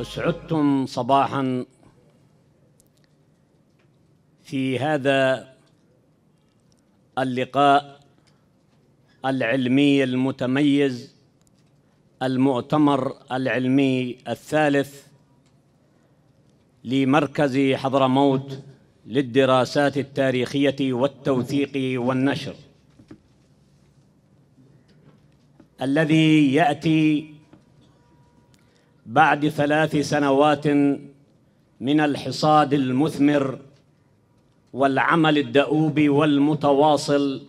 اسعدتم صباحا في هذا اللقاء العلمي المتميز المؤتمر العلمي الثالث لمركز حضرموت للدراسات التاريخية والتوثيق والنشر الذي يأتي بعد ثلاث سنوات من الحصاد المثمر والعمل الدؤوب والمتواصل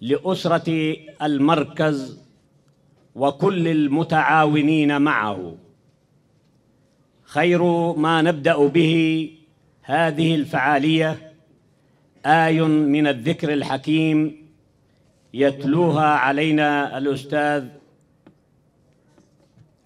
لأسرة المركز وكل المتعاونين معه خير ما نبدأ به هذه الفعالية آي من الذكر الحكيم يتلوها علينا الأستاذ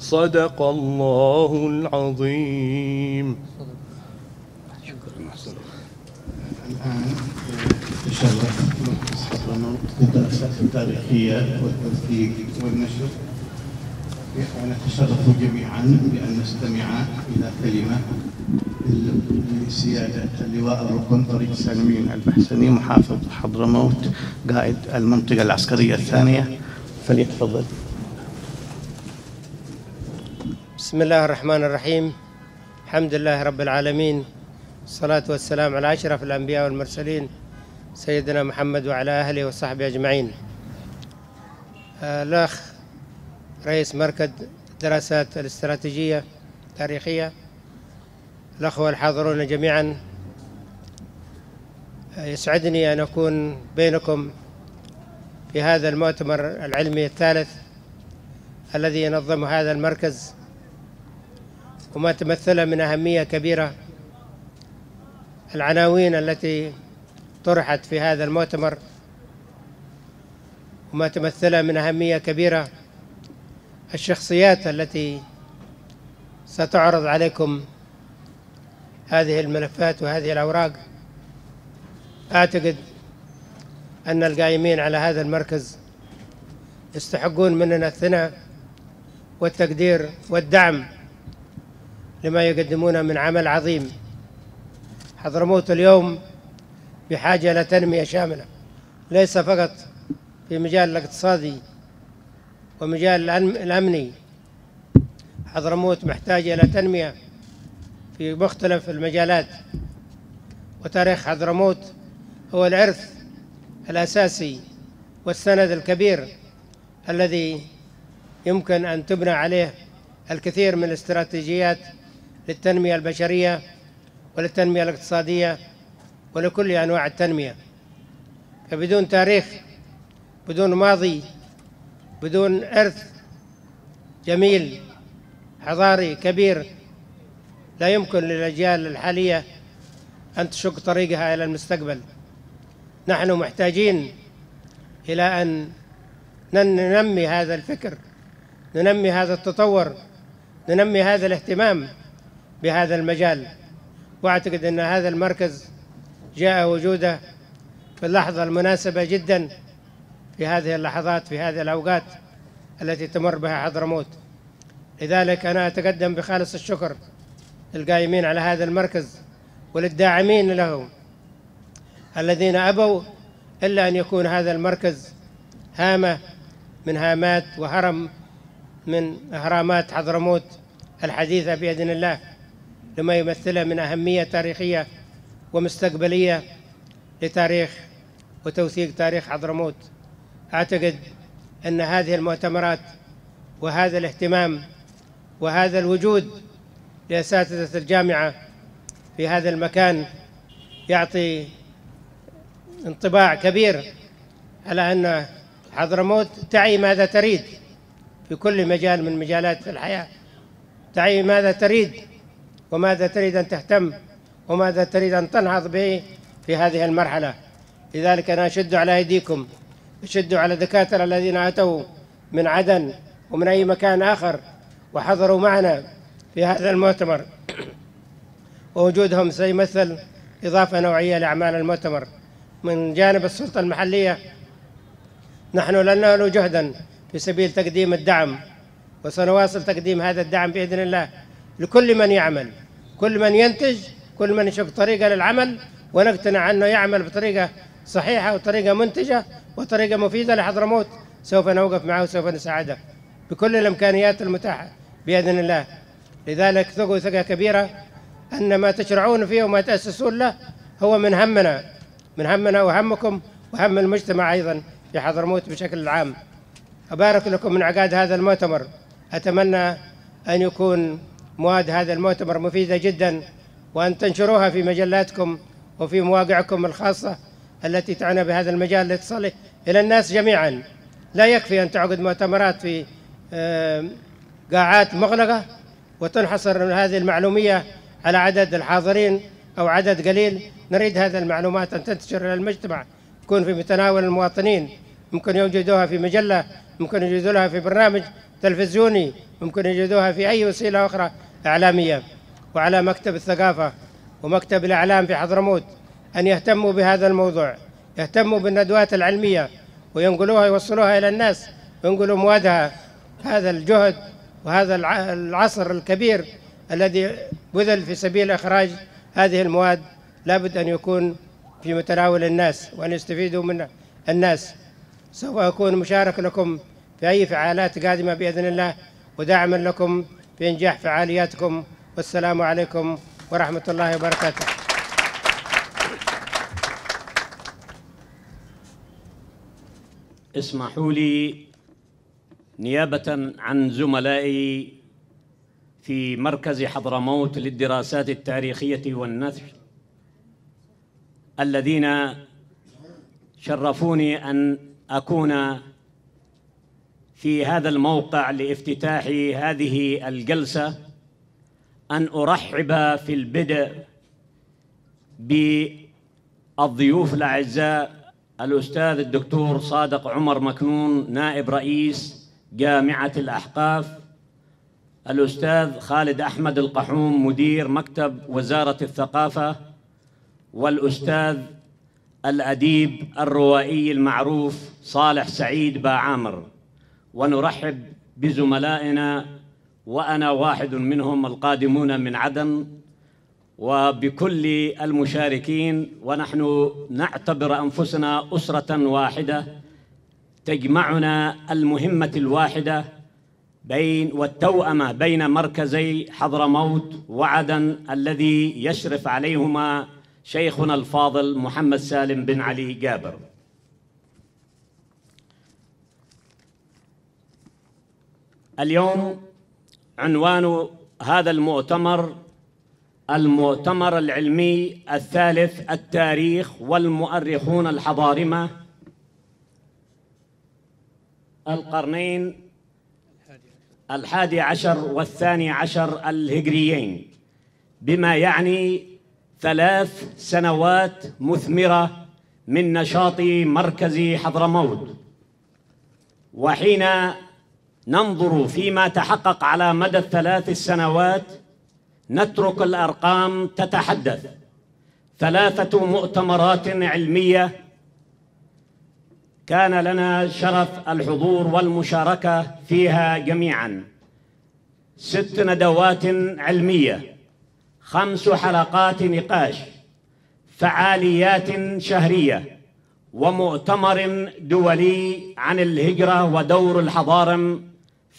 صدق الله العظيم شكرا الآن إن شاء الله الدراسات التاريخية والتوثيق والنشر ونتشرف جميعا بأن نستمع إلى كلمة لسيادة اللواء الركن طريق السالمين البحسني محافظ حضرموت قائد المنطقة العسكرية الثانية فليتفضل بسم الله الرحمن الرحيم الحمد لله رب العالمين الصلاة والسلام على أشرف الأنبياء والمرسلين سيدنا محمد وعلى أهله وصحبه أجمعين الأخ رئيس مركز الدراسات الاستراتيجية التاريخية الأخوة الحاضرون جميعا يسعدني أن أكون بينكم في هذا المؤتمر العلمي الثالث الذي ينظم هذا المركز وما تمثل من أهمية كبيرة العناوين التي طرحت في هذا المؤتمر وما تمثل من أهمية كبيرة الشخصيات التي ستعرض عليكم هذه الملفات وهذه الأوراق أعتقد أن القائمين على هذا المركز يستحقون مننا الثناء والتقدير والدعم لما يقدمونه من عمل عظيم حضرموت اليوم بحاجة إلى تنمية شاملة ليس فقط في مجال الاقتصادي ومجال الأمني حضرموت محتاجة إلى تنمية في مختلف المجالات وتاريخ حضرموت هو العرث الأساسي والسند الكبير الذي يمكن أن تبنى عليه الكثير من الاستراتيجيات للتنمية البشرية وللتنمية الاقتصادية ولكل أنواع التنمية فبدون تاريخ بدون ماضي بدون إرث جميل حضاري كبير لا يمكن للأجيال الحالية أن تشق طريقها إلى المستقبل نحن محتاجين إلى أن ننمي هذا الفكر ننمي هذا التطور ننمي هذا الاهتمام بهذا المجال واعتقد ان هذا المركز جاء وجوده في اللحظه المناسبه جدا في هذه اللحظات في هذه الاوقات التي تمر بها حضرموت لذلك انا اتقدم بخالص الشكر للقائمين على هذا المركز وللداعمين له الذين ابوا الا ان يكون هذا المركز هامه من هامات وهرم من اهرامات حضرموت الحديثه باذن الله لما يمثله من أهمية تاريخية ومستقبلية لتاريخ وتوثيق تاريخ حضرموت أعتقد أن هذه المؤتمرات وهذا الاهتمام وهذا الوجود لأساتذة الجامعة في هذا المكان يعطي انطباع كبير على أن حضرموت تعي ماذا تريد في كل مجال من مجالات الحياة تعي ماذا تريد وماذا تريد أن تهتم وماذا تريد أن تنهض به في هذه المرحلة لذلك أنا أشد على أيديكم أشد على الدكاترة الذين أتوا من عدن ومن أي مكان آخر وحضروا معنا في هذا المؤتمر ووجودهم سيمثل إضافة نوعية لأعمال المؤتمر من جانب السلطة المحلية نحن لن نهل جهدا في سبيل تقديم الدعم وسنواصل تقديم هذا الدعم بإذن الله لكل من يعمل كل من ينتج كل من يشوف طريقة للعمل ونقتنع أنه يعمل بطريقة صحيحة وطريقة منتجة وطريقة مفيدة لحضرموت سوف نوقف معه وسوف نساعده بكل الإمكانيات المتاحة بإذن الله لذلك ثقوا ثقة كبيرة أن ما تشرعون فيه وما تأسسون له هو من همنا من همنا وهمكم وهم المجتمع أيضا في حضرموت بشكل عام أبارك لكم من عقاد هذا المؤتمر أتمنى أن يكون مواد هذا المؤتمر مفيدة جدا وأن تنشروها في مجلاتكم وفي مواقعكم الخاصة التي تعنى بهذا المجال لتصل إلى الناس جميعا لا يكفي أن تعقد مؤتمرات في قاعات مغلقة وتنحصر هذه المعلومية على عدد الحاضرين أو عدد قليل نريد هذه المعلومات أن تنتشر إلى المجتمع تكون في متناول المواطنين ممكن يوجدوها في مجلة ممكن يوجدوها في برنامج تلفزيوني ممكن يجدوها في أي وسيلة أخرى إعلامية وعلى مكتب الثقافة ومكتب الإعلام في حضرموت أن يهتموا بهذا الموضوع يهتموا بالندوات العلمية وينقلوها يوصلوها إلى الناس وينقلوا موادها هذا الجهد وهذا العصر الكبير الذي بذل في سبيل إخراج هذه المواد لابد أن يكون في متناول الناس وأن يستفيدوا من الناس سوف أكون مشارك لكم في أي فعالات قادمة بإذن الله ودعما لكم في إنجاح فعالياتكم والسلام عليكم ورحمة الله وبركاته اسمحوا لي نيابة عن زملائي في مركز حضرموت للدراسات التاريخية والنثر الذين شرفوني أن أكون في هذا الموقع لافتتاح هذه الجلسة أن أرحب في البدء بالضيوف الأعزاء الأستاذ الدكتور صادق عمر مكنون نائب رئيس جامعة الأحقاف الأستاذ خالد أحمد القحوم مدير مكتب وزارة الثقافة والأستاذ الأديب الروائي المعروف صالح سعيد باعامر ونرحب بزملائنا وأنا واحد منهم القادمون من عدن وبكل المشاركين ونحن نعتبر أنفسنا أسرة واحدة تجمعنا المهمة الواحدة بين والتوأمة بين مركزي حضرموت وعدن الذي يشرف عليهما شيخنا الفاضل محمد سالم بن علي جابر اليوم عنوان هذا المؤتمر المؤتمر العلمي الثالث التاريخ والمؤرخون الحضارمة القرنين الحادي عشر والثاني عشر الهجريين بما يعني ثلاث سنوات مثمرة من نشاط مركز حضرموت وحين ننظر فيما تحقق على مدى الثلاث السنوات نترك الأرقام تتحدث ثلاثة مؤتمرات علمية كان لنا شرف الحضور والمشاركة فيها جميعاً ست ندوات علمية خمس حلقات نقاش فعاليات شهرية ومؤتمر دولي عن الهجرة ودور الحضارة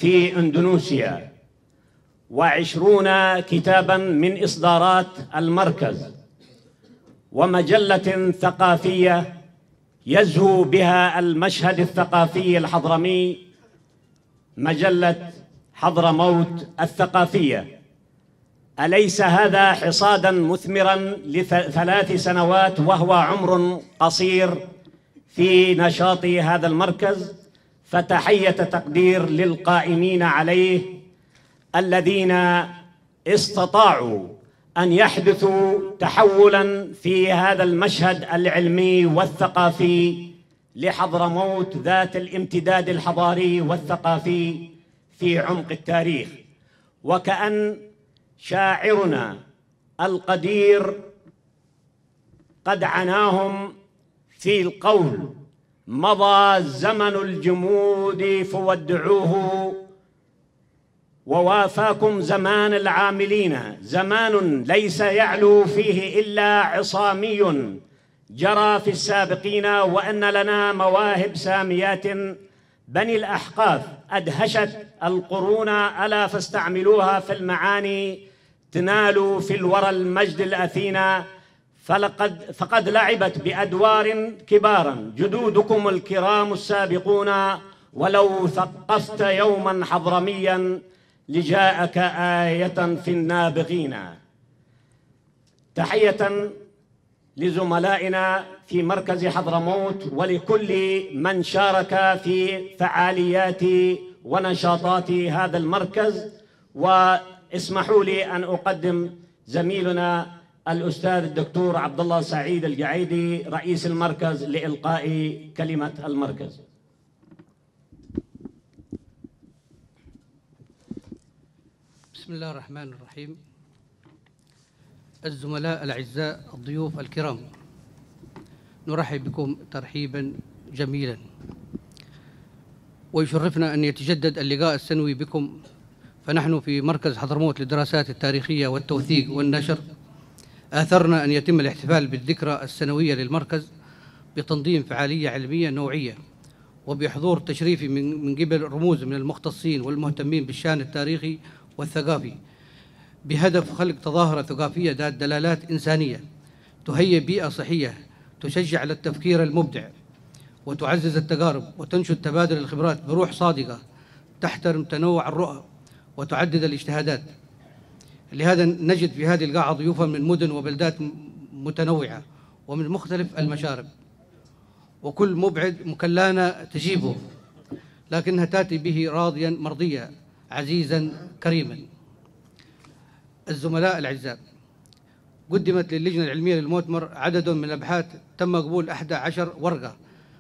في اندونيسيا وعشرون كتابا من اصدارات المركز ومجله ثقافيه يزهو بها المشهد الثقافي الحضرمي مجله حضرموت الثقافيه أليس هذا حصادا مثمرا لثلاث سنوات وهو عمر قصير في نشاط هذا المركز فتحية تقدير للقائمين عليه الذين استطاعوا أن يحدثوا تحولا في هذا المشهد العلمي والثقافي لحضرموت ذات الامتداد الحضاري والثقافي في عمق التاريخ وكأن شاعرنا القدير قد عناهم في القول مضى زمن الجمود فودعوه ووافاكم زمان العاملين زمان ليس يعلو فيه إلا عصامي جرى في السابقين وأن لنا مواهب ساميات بني الأحقاف أدهشت القرون ألا فاستعملوها في المعاني تنالوا في الورى المجد الأثينا فلقد فقد لعبت بأدوار كبارا جدودكم الكرام السابقون ولو ثقفت يوما حضرميا لجاءك آية في النابغين تحية لزملائنا في مركز حضرموت ولكل من شارك في فعاليات ونشاطات هذا المركز واسمحوا لي أن أقدم زميلنا الأستاذ الدكتور عبد الله سعيد القعيدي رئيس المركز لإلقاء كلمة المركز بسم الله الرحمن الرحيم الزملاء الأعزاء الضيوف الكرام نرحب بكم ترحيبا جميلا ويشرفنا أن يتجدد اللقاء السنوي بكم فنحن في مركز حضرموت للدراسات التاريخية والتوثيق والنشر آثرنا أن يتم الاحتفال بالذكرى السنوية للمركز بتنظيم فعالية علمية نوعية وبحضور تشريفي من قبل رموز من المختصين والمهتمين بالشان التاريخي والثقافي بهدف خلق تظاهرة ثقافية ذات دلالات إنسانية تهيئ بيئة صحية تشجع على التفكير المبدع وتعزز التجارب وتنشد تبادل الخبرات بروح صادقة تحترم تنوع الرؤى وتعدد الاجتهادات لهذا نجد في هذه القاعة ضيوفا من مدن وبلدات متنوعة ومن مختلف المشارب وكل مبعد مكلانا تجيبه لكنها تأتي به راضيا مرضيا عزيزا كريما الزملاء الأعزاء قدمت للجنة العلمية للمؤتمر عدد من الأبحاث تم قبول 11 ورقة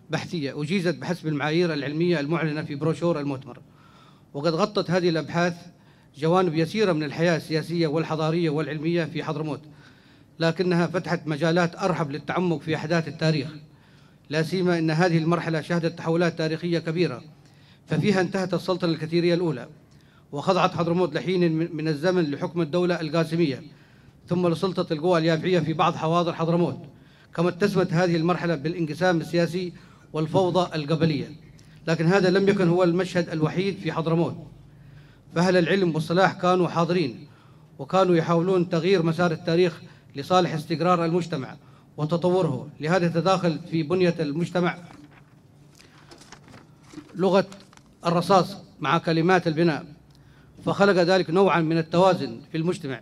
بحثية أجيزت بحسب المعايير العلمية المعلنة في بروشور المؤتمر وقد غطت هذه الأبحاث جوانب يسيرة من الحياة السياسية والحضارية والعلمية في حضرموت لكنها فتحت مجالات أرحب للتعمق في أحداث التاريخ لا سيما أن هذه المرحلة شهدت تحولات تاريخية كبيرة ففيها انتهت السلطنة الكثيرية الأولى وخضعت حضرموت لحين من الزمن لحكم الدولة القاسمية ثم لسلطة القوى اليافعية في بعض حواضر حضرموت كما اتسمت هذه المرحلة بالانقسام السياسي والفوضى القبلية لكن هذا لم يكن هو المشهد الوحيد في حضرموت فأهل العلم والصلاح كانوا حاضرين وكانوا يحاولون تغيير مسار التاريخ لصالح استقرار المجتمع وتطوره لهذا تداخل في بنية المجتمع لغة الرصاص مع كلمات البناء فخلق ذلك نوعا من التوازن في المجتمع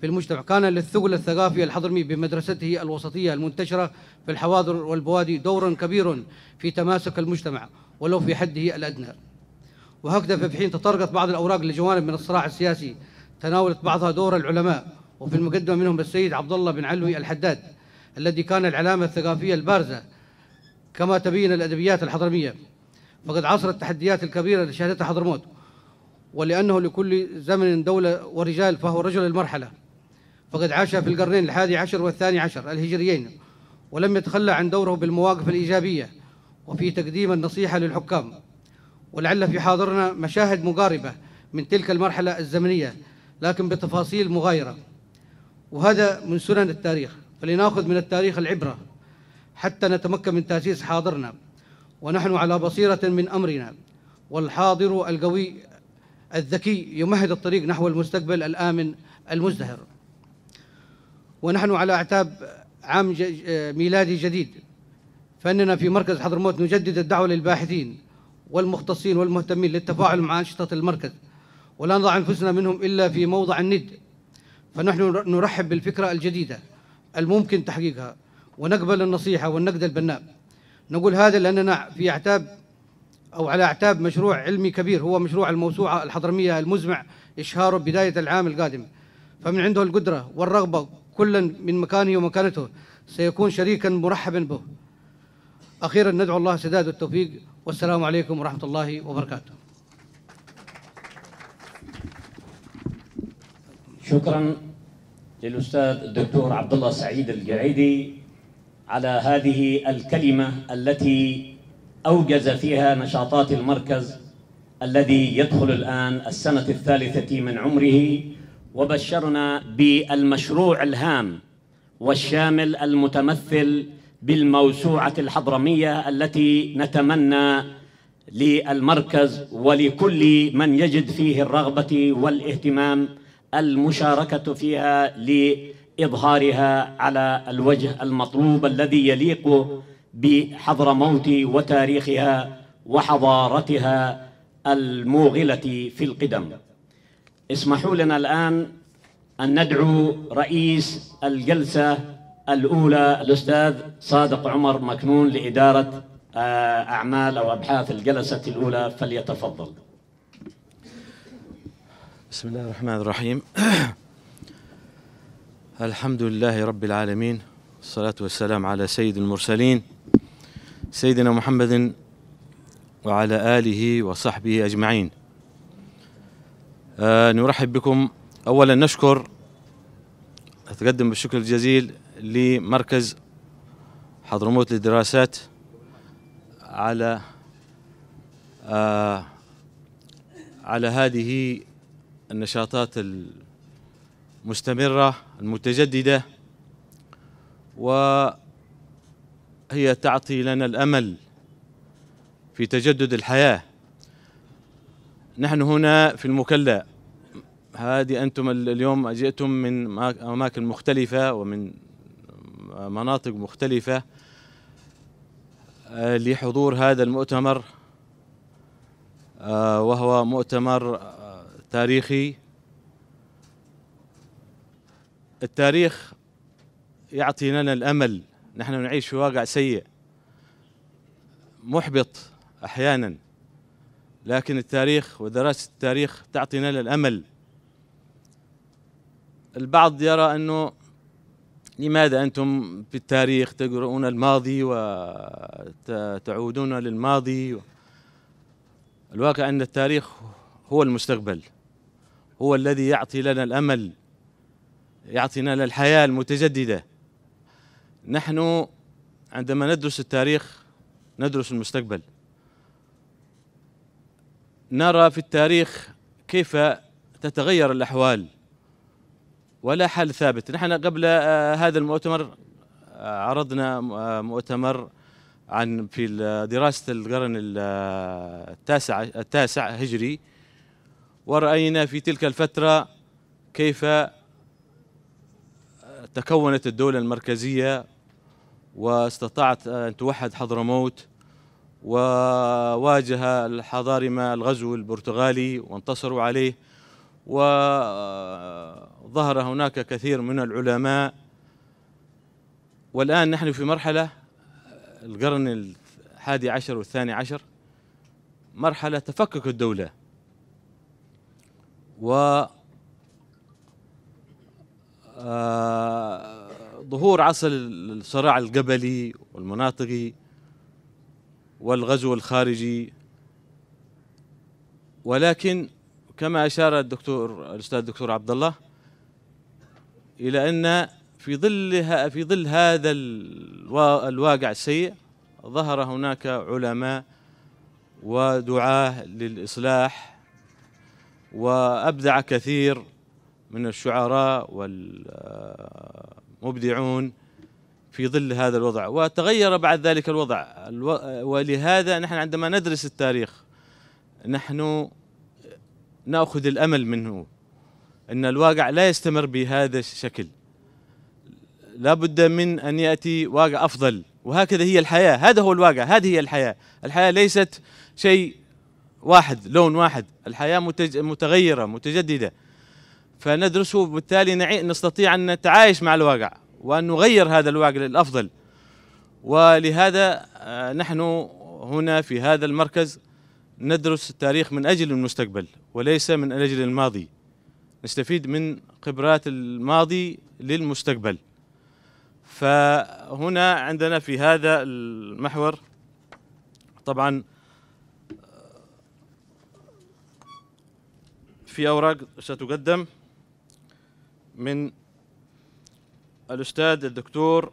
في المجتمع كان للثقل الثقافي الحضرمي بمدرسته الوسطية المنتشرة في الحواضر والبوادي دور كبير في تماسك المجتمع ولو في حده الأدنى وهكذا في حين تطرقت بعض الأوراق لجوانب من الصراع السياسي تناولت بعضها دور العلماء وفي المقدمة منهم السيد عبد الله بن علوي الحداد الذي كان العلامة الثقافية البارزة كما تبين الأدبيات الحضرمية فقد عصر التحديات الكبيرة اللي شهدتها حضرموت ولأنه لكل زمن دولة ورجال فهو رجل المرحلة فقد عاش في القرنين الحادي عشر والثاني عشر الهجريين ولم يتخلى عن دوره بالمواقف الإيجابية وفي تقديم النصيحة للحكام ولعل في حاضرنا مشاهد مقاربة من تلك المرحلة الزمنية لكن بتفاصيل مغايرة وهذا من سنن التاريخ فلنأخذ من التاريخ العبرة حتى نتمكن من تأسيس حاضرنا ونحن على بصيرة من أمرنا والحاضر القوي الذكي يمهد الطريق نحو المستقبل الآمن المزدهر ونحن على أعتاب عام آه، ميلادي جديد فإننا في مركز حضرموت نجدد الدعوة للباحثين والمختصين والمهتمين للتفاعل مع أنشطة المركز ولا نضع أنفسنا منهم إلا في موضع الند فنحن نرحب بالفكرة الجديدة الممكن تحقيقها ونقبل النصيحة والنقد البناء نقول هذا لأننا في أعتاب أو على أعتاب مشروع علمي كبير هو مشروع الموسوعة الحضرمية المزمع إشهاره بداية العام القادم فمن عنده القدرة والرغبة كلا من مكانه ومكانته سيكون شريكا مرحبا به أخيرا ندعو الله سداد التوفيق والسلام عليكم ورحمة الله وبركاته شكرا للأستاذ الدكتور عبد الله سعيد القعيدي على هذه الكلمة التي أوجز فيها نشاطات المركز الذي يدخل الآن السنة الثالثة من عمره وبشرنا بالمشروع الهام والشامل المتمثل بالموسوعة الحضرمية التي نتمنى للمركز ولكل من يجد فيه الرغبة والاهتمام المشاركة فيها لإظهارها على الوجه المطلوب الذي يليق بحضرموت وتاريخها وحضارتها الموغلة في القدم اسمحوا لنا الآن أن ندعو رئيس الجلسة الأولى الأستاذ صادق عمر مكنون لإدارة آه، أعمال أو أبحاث الجلسة الأولى فليتفضل بسم الله الرحمن الرحيم الحمد لله رب العالمين والصلاة والسلام على سيد المرسلين سيدنا محمد وعلى آله وصحبه أجمعين آه نرحب بكم أولا نشكر أتقدم بالشكر الجزيل لمركز حضرموت للدراسات على آه على هذه النشاطات المستمرة المتجددة وهي تعطي لنا الأمل في تجدد الحياة نحن هنا في المكلا هذه أنتم اليوم جئتم من أماكن مختلفة ومن مناطق مختلفة آه، لحضور هذا المؤتمر آه، وهو مؤتمر آه، تاريخي التاريخ يعطي لنا الأمل نحن نعيش في واقع سيء محبط أحيانا لكن التاريخ ودراسة التاريخ تعطي لنا الأمل البعض يرى أنه لماذا أنتم في التاريخ تقرؤون الماضي وتعودون للماضي الواقع أن التاريخ هو المستقبل هو الذي يعطي لنا الأمل يعطينا الحياة المتجددة نحن عندما ندرس التاريخ ندرس المستقبل نرى في التاريخ كيف تتغير الأحوال ولا حل ثابت نحن قبل آه، هذا المؤتمر آه، عرضنا آه، مؤتمر عن في دراسة القرن التاسع التاسع هجري ورأينا في تلك الفترة كيف تكونت الدولة المركزية واستطاعت أن توحد حضرموت وواجه الحضارمة الغزو البرتغالي وانتصروا عليه وظهر هناك كثير من العلماء والآن نحن في مرحلة القرن الحادي عشر والثاني عشر مرحلة تفكك الدولة و آه، ظهور عصر الصراع القبلي والمناطقي والغزو الخارجي ولكن كما أشار الدكتور الأستاذ الدكتور عبد الله إلى أن في ظل في ظل هذا الواقع السيء ظهر هناك علماء ودعاة للإصلاح وأبدع كثير من الشعراء والمبدعون في ظل هذا الوضع وتغير بعد ذلك الوضع ولهذا نحن عندما ندرس التاريخ نحن ناخذ الامل منه ان الواقع لا يستمر بهذا الشكل لا بد من ان ياتي واقع افضل وهكذا هي الحياه هذا هو الواقع هذه هي الحياه الحياه ليست شيء واحد لون واحد الحياه متغيره متجدده فندرسه وبالتالي نستطيع ان نتعايش مع الواقع وان نغير هذا الواقع للافضل ولهذا آه، نحن هنا في هذا المركز ندرس التاريخ من أجل المستقبل وليس من أجل الماضي نستفيد من خبرات الماضي للمستقبل فهنا عندنا في هذا المحور طبعا في أوراق ستقدم من الأستاذ الدكتور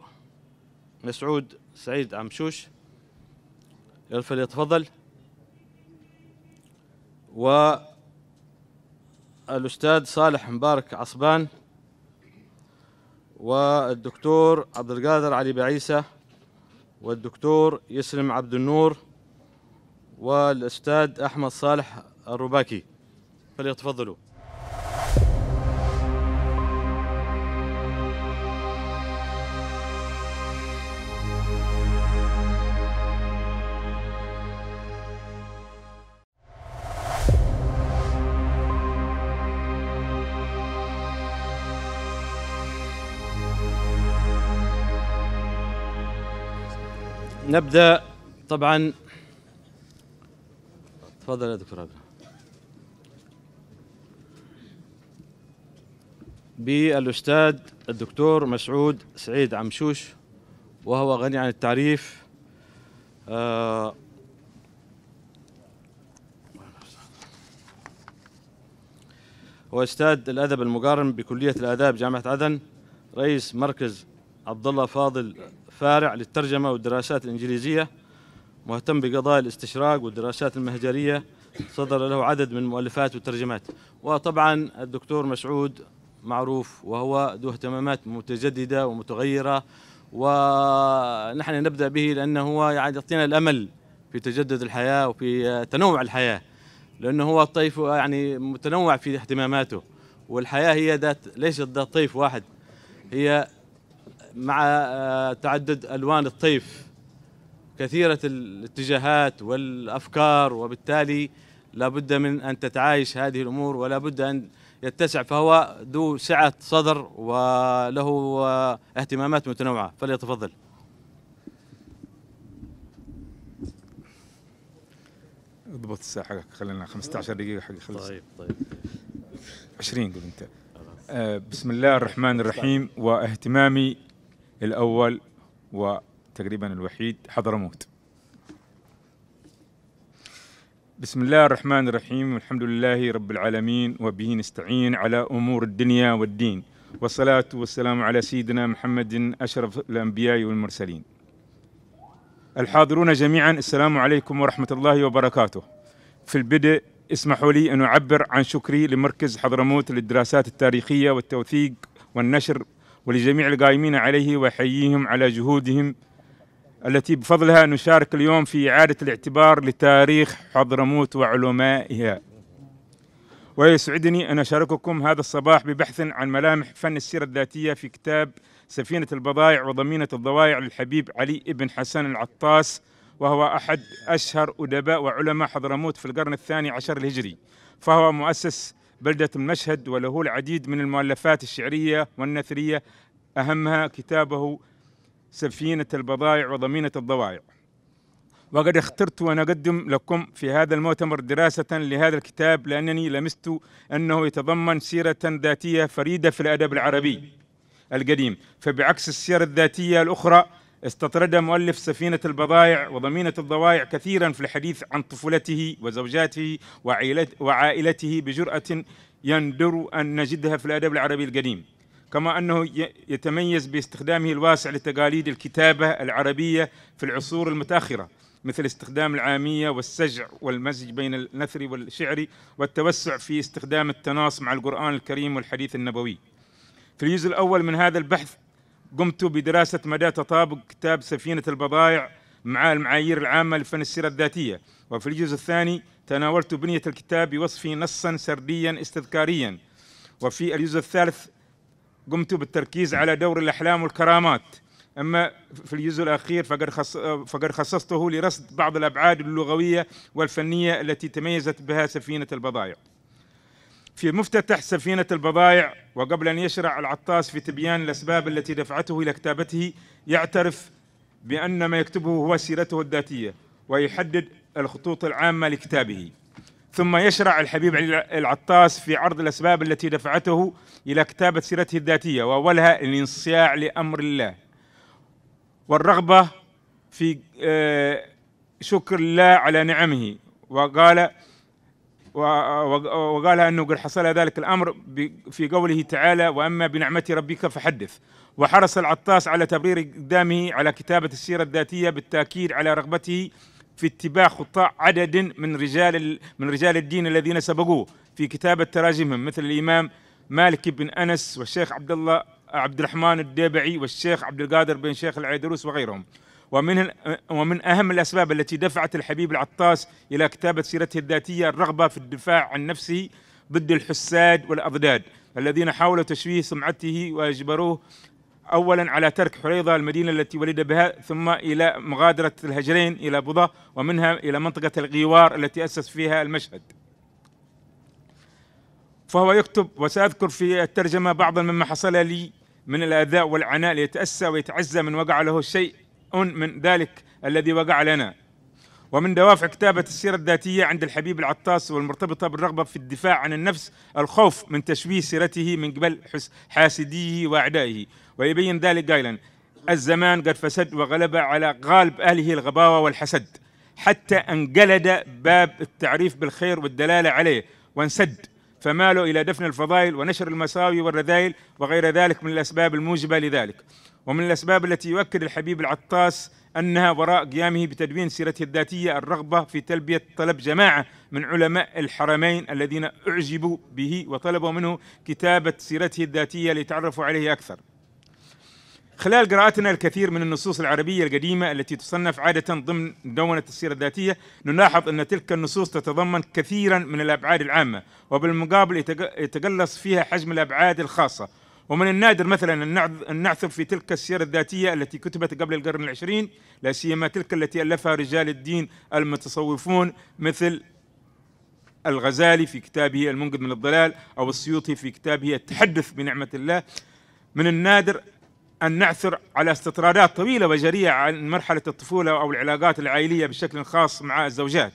مسعود سعيد عمشوش يتفضل والأستاذ صالح مبارك عصبان والدكتور عبد القادر علي بعيسى والدكتور يسلم عبد النور والأستاذ أحمد صالح الرباكي فليتفضلوا نبدا طبعا تفضل يا دكتور عبد بالاستاذ الدكتور مسعود سعيد عمشوش وهو غني عن التعريف آه، هو استاذ الادب المقارن بكليه الاداب جامعه عدن رئيس مركز عبد الله فاضل فارع للترجمة والدراسات الإنجليزية مهتم بقضايا الاستشراق والدراسات المهجرية صدر له عدد من المؤلفات والترجمات وطبعا الدكتور مسعود معروف وهو ذو اهتمامات متجددة ومتغيرة ونحن نبدأ به لأنه هو يعني يعطينا الأمل في تجدد الحياة وفي تنوع الحياة لأنه هو طيف يعني متنوع في اهتماماته والحياة هي ذات ليست ذات طيف واحد هي مع آه، تعدد الوان الطيف كثيره الاتجاهات والافكار وبالتالي لا بد من ان تتعايش هذه الامور ولا بد ان يتسع فهو ذو سعه صدر وله آه، اهتمامات متنوعه فليتفضل اضبط الساعه حقك خلينا 15 دقيقه حق يخلص طيب طيب 20 قول انت آه، بسم الله الرحمن الرحيم واهتمامي الأول وتقريبا الوحيد حضرموت بسم الله الرحمن الرحيم الحمد لله رب العالمين وبه نستعين على أمور الدنيا والدين والصلاة والسلام على سيدنا محمد أشرف الأنبياء والمرسلين الحاضرون جميعا السلام عليكم ورحمة الله وبركاته في البدء اسمحوا لي أن أعبر عن شكري لمركز حضرموت للدراسات التاريخية والتوثيق والنشر ولجميع القائمين عليه وحييهم على جهودهم التي بفضلها نشارك اليوم في إعادة الاعتبار لتاريخ حضرموت وعلمائها ويسعدني أن أشارككم هذا الصباح ببحث عن ملامح فن السيرة الذاتية في كتاب سفينة البضائع وضمينة الضوائع للحبيب علي بن حسن العطاس وهو أحد أشهر أدباء وعلماء حضرموت في القرن الثاني عشر الهجري فهو مؤسس بلدة المشهد وله العديد من المؤلفات الشعرية والنثرية أهمها كتابه سفينة البضائع وضمينة الضوائع وقد اخترت أن أقدم لكم في هذا المؤتمر دراسة لهذا الكتاب لأنني لمست أنه يتضمن سيرة ذاتية فريدة في الأدب العربي القديم فبعكس السيرة الذاتية الأخرى استطرد مؤلف سفينة البضائع وضمينة الضوائع كثيرا في الحديث عن طفولته وزوجاته وعائلته بجرأة يندر أن نجدها في الأدب العربي القديم كما أنه يتميز باستخدامه الواسع لتقاليد الكتابة العربية في العصور المتأخرة مثل استخدام العامية والسجع والمزج بين النثر والشعر والتوسع في استخدام التناص مع القرآن الكريم والحديث النبوي في الجزء الأول من هذا البحث قمت بدراسة مدى تطابق كتاب سفينة البضائع مع المعايير العامة لفن السيرة الذاتية وفي الجزء الثاني تناولت بنية الكتاب بوصفه نصا سرديا استذكاريا وفي الجزء الثالث قمت بالتركيز على دور الأحلام والكرامات أما في الجزء الأخير فقد, خص فقد خصصته لرصد بعض الأبعاد اللغوية والفنية التي تميزت بها سفينة البضائع في مفتتح سفينة البضائع وقبل أن يشرع العطاس في تبيان الأسباب التي دفعته إلى كتابته يعترف بأن ما يكتبه هو سيرته الذاتية ويحدد الخطوط العامة لكتابه ثم يشرع الحبيب العطاس في عرض الأسباب التي دفعته إلى كتابة سيرته الذاتية وأولها الانصياع لأمر الله والرغبة في آه، شكر الله على نعمه وقال وقال أنه قد حصل ذلك الأمر في قوله تعالى وأما بنعمة ربك فحدث وحرص العطاس على تبرير إقدامه على كتابة السيرة الذاتية بالتأكيد على رغبته في اتباع خطى عدد من رجال من رجال الدين الذين سبقوه في كتابة تراجمهم مثل الإمام مالك بن أنس والشيخ عبد الله عبد الرحمن الديبعي والشيخ عبد القادر بن شيخ العيدروس وغيرهم ومن ومن اهم الاسباب التي دفعت الحبيب العطاس الى كتابه سيرته الذاتيه الرغبه في الدفاع عن نفسه ضد الحساد والاضداد الذين حاولوا تشويه سمعته واجبروه اولا على ترك حريضه المدينه التي ولد بها ثم الى مغادره الهجرين الى بوضه ومنها الى منطقه الغيوار التي اسس فيها المشهد. فهو يكتب وساذكر في الترجمه بعضا مما حصل لي من الاذى والعناء ليتاسى ويتعزى من وقع له الشيء أمم من ذلك الذي وقع لنا ومن دوافع كتابة السيرة الذاتية عند الحبيب العطاس والمرتبطة بالرغبة في الدفاع عن النفس الخوف من تشويه سيرته من قبل حاسديه وأعدائه ويبين ذلك قائلا الزمان قد فسد وغلب على غالب أهله الغباوة والحسد حتى انقلد باب التعريف بالخير والدلالة عليه وانسد فمالوا إلى دفن الفضائل ونشر المساوي والرذائل وغير ذلك من الأسباب الموجبة لذلك ومن الأسباب التي يؤكد الحبيب العطاس أنها وراء قيامه بتدوين سيرته الذاتية الرغبة في تلبية طلب جماعة من علماء الحرمين الذين أعجبوا به وطلبوا منه كتابة سيرته الذاتية ليتعرفوا عليه أكثر خلال قراءتنا الكثير من النصوص العربية القديمة التي تصنف عادة ضمن دونة السيرة الذاتية نلاحظ أن تلك النصوص تتضمن كثيرا من الأبعاد العامة وبالمقابل يتقلص فيها حجم الأبعاد الخاصة ومن النادر مثلا أن نعثر في تلك السير الذاتية التي كتبت قبل القرن العشرين لا سيما تلك التي ألفها رجال الدين المتصوفون مثل الغزالي في كتابه المنقذ من الضلال أو السيوطي في كتابه التحدث بنعمة الله من النادر أن نعثر على استطرادات طويلة وجريئة عن مرحلة الطفولة أو العلاقات العائلية بشكل خاص مع الزوجات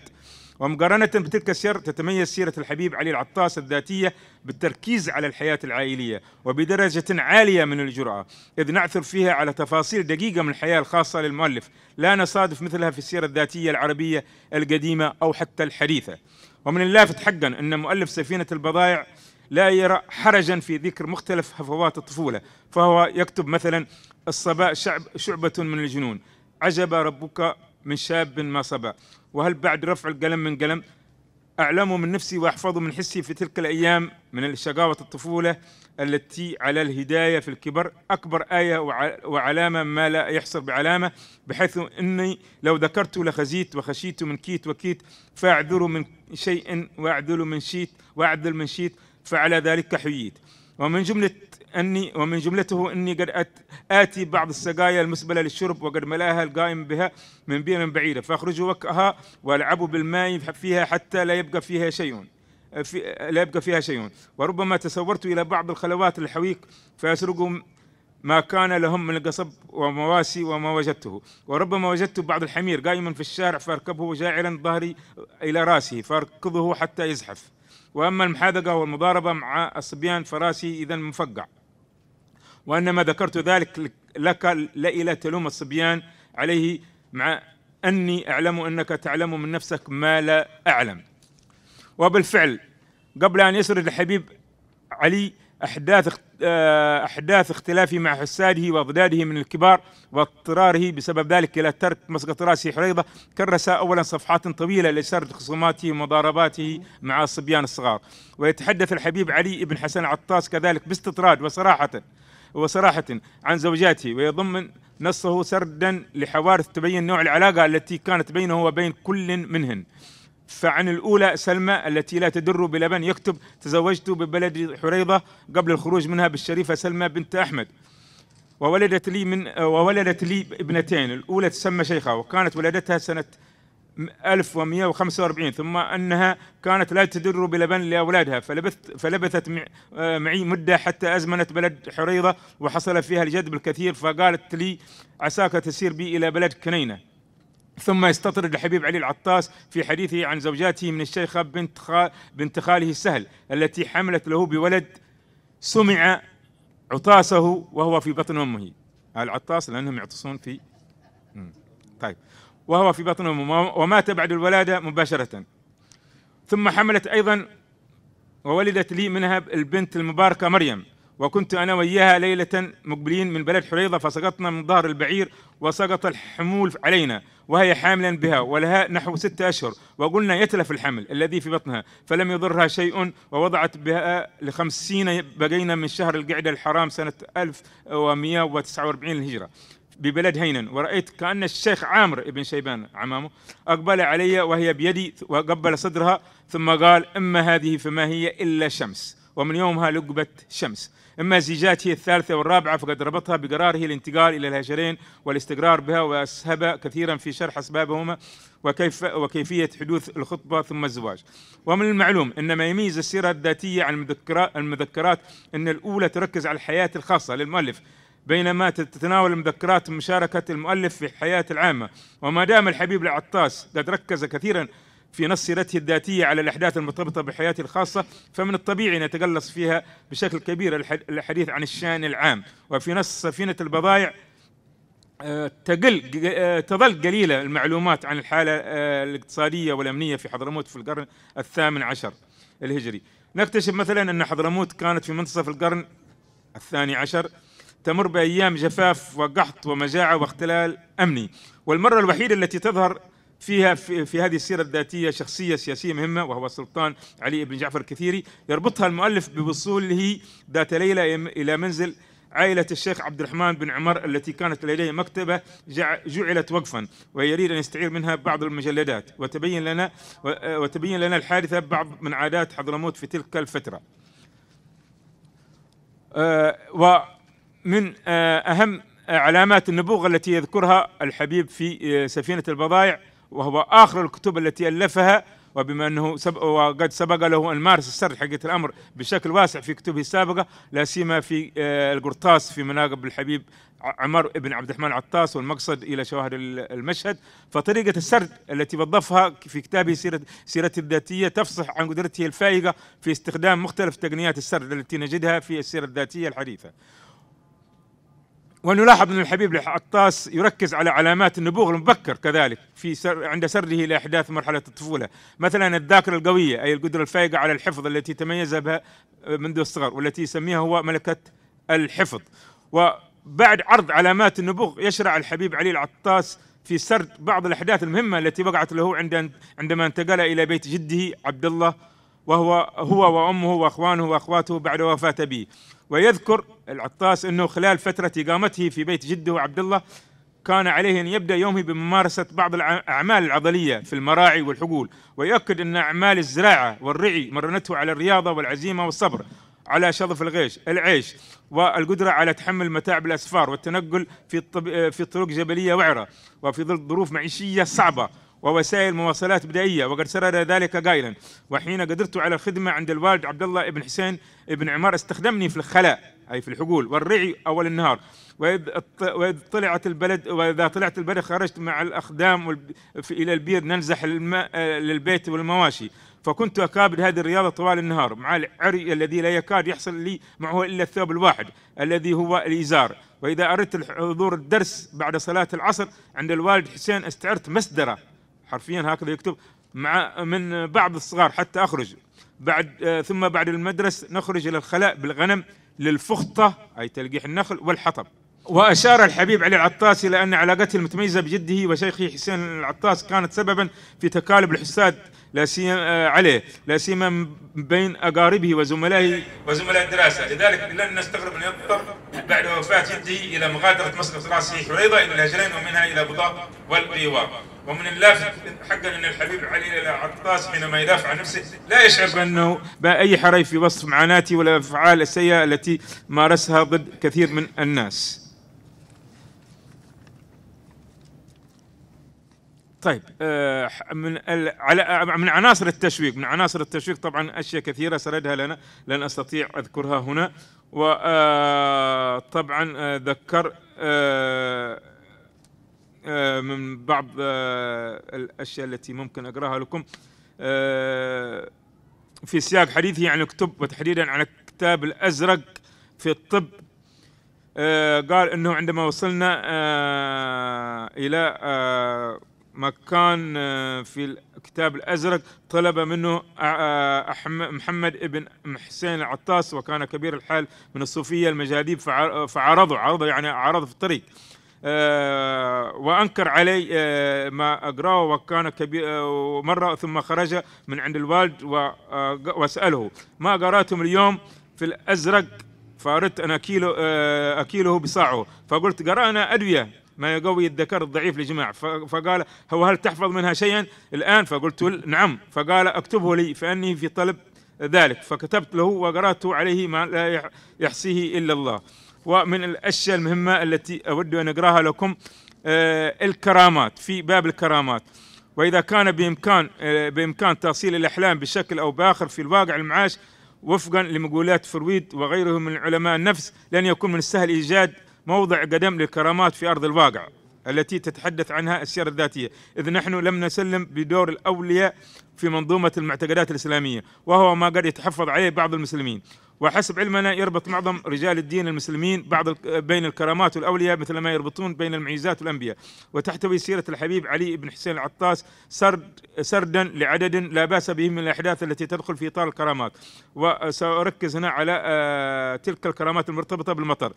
ومقارنة بتلك السير تتميز سيرة الحبيب علي العطاس الذاتية بالتركيز على الحياة العائلية وبدرجة عالية من الجرأة إذ نعثر فيها على تفاصيل دقيقة من الحياة الخاصة للمؤلف لا نصادف مثلها في السيرة الذاتية العربية القديمة أو حتى الحديثة ومن اللافت حقا أن مؤلف سفينة البضائع لا يرى حرجا في ذكر مختلف هفوات الطفولة فهو يكتب مثلا الصباء شعب شعبة من الجنون عجب ربك من شاب ما صبا وهل بعد رفع القلم من قلم أعلمه من نفسي وأحفظه من حسي في تلك الأيام من شقاوة الطفولة التي على الهداية في الكبر أكبر آية وعلامة ما لا يحصر بعلامة بحيث أني لو ذكرت لخزيت وخشيت من كيت وكيت فأعذر من شيء وأعذل من شيت وأعذل من شيت فعلى ذلك حييت ومن جملة أني ومن جملته أني قد آتي بعض السقايا المسبلة للشرب وقد ملاها القائم بها من بئر بعيدة فأخرج وكأها وألعب بالماء فيها حتى لا يبقى فيها شيء في لا يبقى فيها شيء وربما تصورت إلى بعض الخلوات الحويق فيسرق ما كان لهم من القصب ومواسي وما وجدته وربما وجدت بعض الحمير قائما في الشارع فاركبه جاعلا ظهري إلى رأسه فاركضه حتى يزحف واما المحاذقه والمضاربه مع الصبيان فراسي اذا مفقع وانما ذكرت ذلك لك لئلا تلوم الصبيان عليه مع اني اعلم انك تعلم من نفسك ما لا اعلم وبالفعل قبل ان يسرد الحبيب علي احداث آه، احداث اختلافه مع حساده واضداده من الكبار واضطراره بسبب ذلك الى ترك مسقط راسه حريضه كرس اولا صفحات طويله لسرد خصوماته ومضارباته مع الصبيان الصغار ويتحدث الحبيب علي بن حسن عطاس كذلك باستطراد وصراحه وصراحة عن زوجاته ويضمن نصه سردا لحوارث تبين نوع العلاقة التي كانت بينه وبين كل منهن فعن الأولى سلمى التي لا تدر بلبن يكتب تزوجت ببلد حريضة قبل الخروج منها بالشريفة سلمى بنت أحمد وولدت لي من وولدت لي ابنتين الأولى تسمى شيخة وكانت ولادتها سنة 1145 ثم أنها كانت لا تدر بلبن لأولادها فلبثت فلبثت آه، معي مدة حتى أزمنت بلد حريضة وحصل فيها الجدب الكثير فقالت لي عساك تسير بي إلى بلد كنينة ثم يستطرد الحبيب علي العطاس في حديثه عن زوجاته من الشيخة بنت بنت خاله السهل التي حملت له بولد سمع عطاسه وهو في بطن أمه العطاس لأنهم يعطسون في طيب وهو في بطن أمه ومات بعد الولادة مباشرة ثم حملت أيضا وولدت لي منها البنت المباركة مريم وكنت أنا وإياها ليلة مقبلين من بلد حريضة فسقطنا من ظهر البعير وسقط الحمول علينا وهي حاملا بها ولها نحو ستة أشهر وقلنا يتلف الحمل الذي في بطنها فلم يضرها شيء ووضعت بها لخمسين بقينا من شهر القعدة الحرام سنة 1149 للهجره ببلد هينن ورأيت كأن الشيخ عامر ابن شيبان عمامه أقبل علي وهي بيدي وقبل صدرها ثم قال إما هذه فما هي إلا شمس ومن يومها لقبت شمس أما زيجات هي الثالثة والرابعة فقد ربطها بقراره الانتقال إلى الهجرين والاستقرار بها وأسهب كثيرا في شرح أسبابهما وكيف وكيفية حدوث الخطبة ثم الزواج ومن المعلوم أن ما يميز السيرة الذاتية عن المذكرات أن الأولى تركز على الحياة الخاصة للمؤلف بينما تتناول المذكرات مشاركة المؤلف في الحياة العامة وما دام الحبيب العطاس قد ركز كثيرا في نص سيرته الذاتية على الأحداث المرتبطة بحياته الخاصة فمن الطبيعي أن يتقلص فيها بشكل كبير الحديث عن الشأن العام وفي نص سفينة البضائع آه، تقل آه، تظل قليلة المعلومات عن الحالة آه، الاقتصادية والأمنية في حضرموت في القرن الثامن عشر الهجري نكتشف مثلا أن حضرموت كانت في منتصف القرن الثاني عشر تمر بايام جفاف وقحط ومجاعه واختلال امني والمره الوحيده التي تظهر فيها في, في هذه السيره الذاتيه شخصيه سياسيه مهمه وهو السلطان علي بن جعفر الكثيري يربطها المؤلف بوصوله ذات ليله الى منزل عائلة الشيخ عبد الرحمن بن عمر التي كانت لديه مكتبة جعلت وقفا ويريد أن يستعير منها بعض المجلدات وتبين لنا وتبين لنا الحادثة بعض من عادات حضرموت في تلك الفترة. آه، و من آه، أهم علامات النبوغ التي يذكرها الحبيب في آه، سفينة البضائع وهو آخر الكتب التي ألفها وبما أنه سبق وقد سبق له أن مارس السر حقيقة الأمر بشكل واسع في كتبه السابقة لا سيما في آه، القرطاس في مناقب الحبيب عمر بن عبد الرحمن عطاس والمقصد الى شواهد المشهد فطريقه السرد التي وظفها في كتابه سيره سيرته الذاتيه تفصح عن قدرته الفائقه في استخدام مختلف تقنيات السرد التي نجدها في السيره الذاتيه الحديثه ونلاحظ أن الحبيب العطاس يركز على علامات النبوغ المبكر كذلك في سر عند سرده إلى أحداث مرحلة الطفولة مثلا الذاكرة القوية أي القدرة الفائقة على الحفظ التي تميز بها منذ الصغر والتي يسميها هو ملكة الحفظ وبعد عرض علامات النبوغ يشرع الحبيب علي العطاس في سرد بعض الأحداث المهمة التي وقعت له عند عندما انتقل إلى بيت جده عبد الله وهو هو وأمه وأخوانه وأخواته بعد وفاة أبيه ويذكر العطاس أنه خلال فترة إقامته في بيت جده عبد الله كان عليه أن يبدأ يومه بممارسة بعض الأعمال العضلية في المراعي والحقول ويؤكد أن أعمال الزراعة والرعي مرنته على الرياضة والعزيمة والصبر على شظف الغيش العيش والقدرة على تحمل متاعب الأسفار والتنقل في الطب... في طرق جبلية وعرة وفي ظل ظروف معيشية صعبة ووسائل مواصلات بدائية وقد سرر ذلك قائلا وحين قدرت على الخدمة عند الوالد عبد الله بن حسين بن عمار استخدمني في الخلاء أي في الحقول والرعي أول النهار وإذ طلعت البلد وإذا طلعت البلد خرجت مع الأخدام إلى البير ننزح للبيت والمواشي فكنت أكابد هذه الرياضة طوال النهار مع العري الذي لا يكاد يحصل لي معه إلا الثوب الواحد الذي هو الإزار وإذا أردت حضور الدرس بعد صلاة العصر عند الوالد حسين استعرت مسدرة حرفيا هكذا يكتب مع من بعض الصغار حتى أخرج بعد ثم بعد المدرسه نخرج إلى الخلاء بالغنم للفخطة أي تلقيح النخل والحطب وأشار الحبيب علي العطاس إلى أن علاقته المتميزة بجده وشيخه حسين العطاس كانت سببا في تكالب الحساد لا سيما آه، عليه لا سيما بين أقاربه وزملائه وزملاء الدراسة لذلك لن نستغرب أن يضطر بعد وفاة جده إلى مغادرة مسقط رأسه حريضة إلى الهجرين ومنها إلى بضاق والقيوار ومن اللافت حقا ان الحبيب علي العطاس حينما يدافع عن نفسه لا يشعر بانه باي حري في وصف معاناته ولا الافعال السيئه التي مارسها ضد كثير من الناس. طيب آه، من على من عناصر التشويق من عناصر التشويق طبعا اشياء كثيره سردها لنا لن استطيع اذكرها هنا وطبعا آه، آه، ذكر آه، من بعض آه، الاشياء التي ممكن اقراها لكم آه، في سياق حديثه عن الكتب وتحديدا عن الكتاب الازرق في الطب قال انه عندما وصلنا الى مكان في الكتاب الازرق طلب منه محمد ابن حسين العطاس وكان كبير الحال من الصوفيه المجاذيب فعرضوا عرضوا يعني عرضوا في الطريق آه، وأنكر علي آه، ما أقراه وكان كبير آه، مرة ثم خرج من عند الوالد وأسأله ما قرأتم اليوم في الأزرق فأردت أن أكيله, أكيله بصاعه فقلت قرأنا أدوية ما يقوي الذكر الضعيف لجماع فقال هو هل تحفظ منها شيئا الآن فقلت نعم فقال اكتبه لي فأني في طلب ذلك فكتبت له وقرأت عليه ما لا يحصيه إلا الله ومن الاشياء المهمه التي اود ان اقراها لكم آه، الكرامات في باب الكرامات واذا كان بامكان آه، بامكان تاصيل الاحلام بشكل او باخر في الواقع المعاش وفقا لمقولات فرويد وغيره من علماء النفس لن يكون من السهل ايجاد موضع قدم للكرامات في ارض الواقع التي تتحدث عنها السيرة الذاتية إذ نحن لم نسلم بدور الأولياء في منظومة المعتقدات الإسلامية وهو ما قد يتحفظ عليه بعض المسلمين وحسب علمنا يربط معظم رجال الدين المسلمين بعض بين الكرامات والاولياء مثل ما يربطون بين المعيزات والانبياء وتحتوي سيره الحبيب علي بن حسين العطاس سرد سردا لعدد لا باس به من الاحداث التي تدخل في اطار الكرامات وساركز هنا على آه، تلك الكرامات المرتبطه بالمطر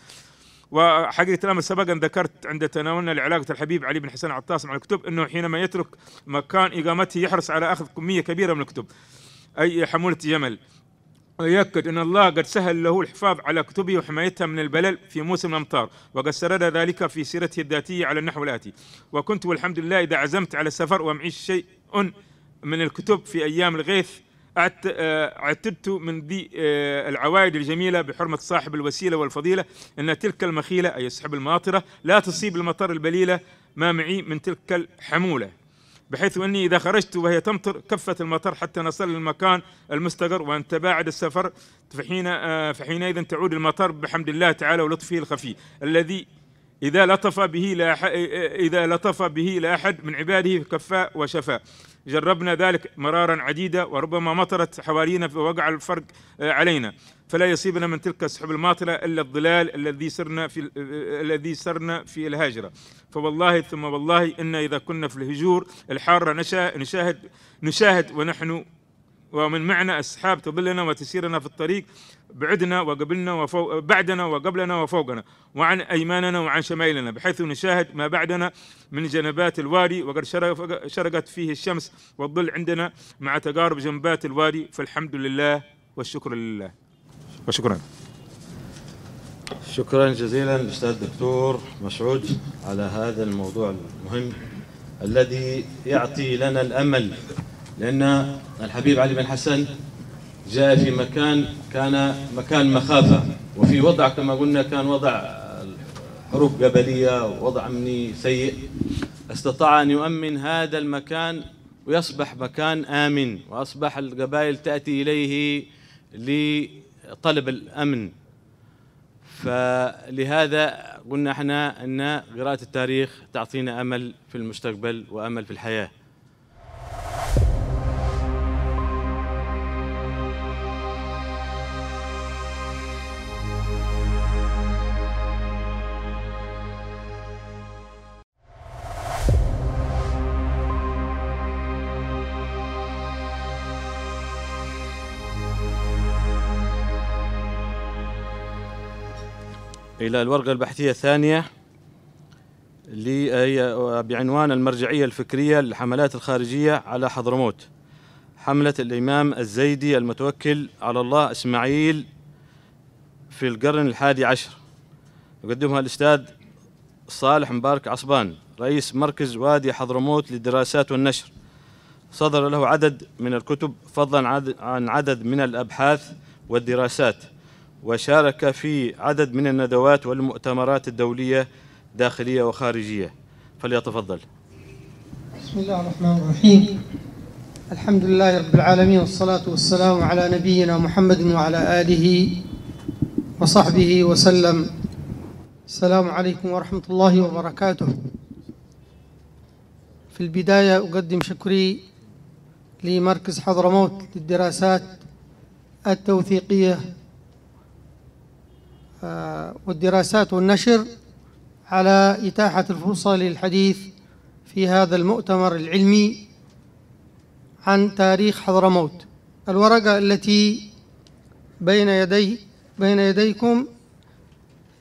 وحقيقه الامر سبقا ذكرت عند تناولنا لعلاقه الحبيب علي بن حسين عطاس مع الكتب انه حينما يترك مكان اقامته يحرص على اخذ كميه كبيره من الكتب اي حموله يمل ويؤكد أن الله قد سهل له الحفاظ على كتبه وحمايتها من البلل في موسم الأمطار وقد سرد ذلك في سيرته الذاتية على النحو الآتي وكنت والحمد لله إذا عزمت على السفر ومعيش شيء من الكتب في أيام الغيث آه، اعتدت من ذي آه، العوائد الجميلة بحرمة صاحب الوسيلة والفضيلة أن تلك المخيلة أي السحب الماطرة لا تصيب المطر البليلة ما معي من تلك الحمولة بحيث أني إذا خرجت وهي تمطر كفت المطر حتى نصل للمكان المستقر وأن تباعد السفر فحين آه، فحينئذ تعود المطر بحمد الله تعالى ولطفه الخفي الذي إذا لطف به لا إذا لطف به لأحد من عباده كفاء وشفاء جربنا ذلك مرارا عديدة وربما مطرت حوالينا فوقع الفرق آه، علينا فلا يصيبنا من تلك السحب الماطرة إلا الظلال الذي سرنا في آه، الذي سرنا في الهاجرة فوالله ثم والله إن إذا كنا في الهجور الحارة نشاهد نشاهد ونحن ومن معنى السحاب تظلنا وتسيرنا في الطريق بعدنا وقبلنا وفوق بعدنا وقبلنا وفوقنا وعن أيماننا وعن شمائلنا بحيث نشاهد ما بعدنا من جنبات الوادي وقد شرقت فيه الشمس والظل عندنا مع تقارب جنبات الوادي فالحمد لله والشكر لله وشكرا شكرا جزيلا الأستاذ الدكتور مسعود على هذا الموضوع المهم الذي يعطي لنا الأمل لأن الحبيب علي بن حسن جاء في مكان كان مكان مخافة وفي وضع كما قلنا كان وضع حروب جبلية ووضع أمني سيء استطاع أن يؤمن هذا المكان ويصبح مكان آمن وأصبح القبائل تأتي إليه لطلب الأمن فلهذا قلنا احنا أن قراءة التاريخ تعطينا أمل في المستقبل وأمل في الحياة إلى الورقة البحثية الثانية اللي هي بعنوان المرجعية الفكرية للحملات الخارجية على حضرموت حملة الإمام الزيدي المتوكل على الله إسماعيل في القرن الحادي عشر يقدمها الأستاذ صالح مبارك عصبان رئيس مركز وادي حضرموت للدراسات والنشر صدر له عدد من الكتب فضلا عن عدد من الأبحاث والدراسات وشارك في عدد من الندوات والمؤتمرات الدولية داخلية وخارجية فليتفضل بسم الله الرحمن الرحيم الحمد لله رب العالمين والصلاة والسلام على نبينا محمد وعلى آله وصحبه وسلم السلام عليكم ورحمة الله وبركاته في البداية أقدم شكري لمركز حضرموت للدراسات التوثيقية آه، والدراسات والنشر على إتاحة الفرصة للحديث في هذا المؤتمر العلمي عن تاريخ حضرموت الورقة التي بين يدي بين يديكم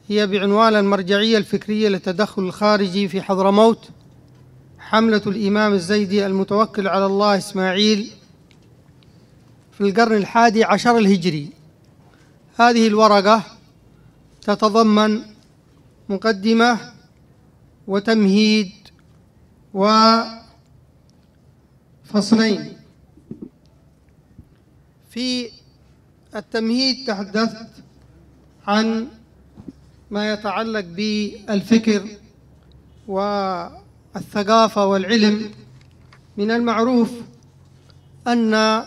هي بعنوان المرجعية الفكرية للتدخل الخارجي في حضرموت حملة الإمام الزيدي المتوكل على الله إسماعيل في القرن الحادي عشر الهجري هذه الورقة تتضمن مقدمة وتمهيد وفصلين في التمهيد تحدثت عن ما يتعلق بالفكر والثقافة والعلم من المعروف أن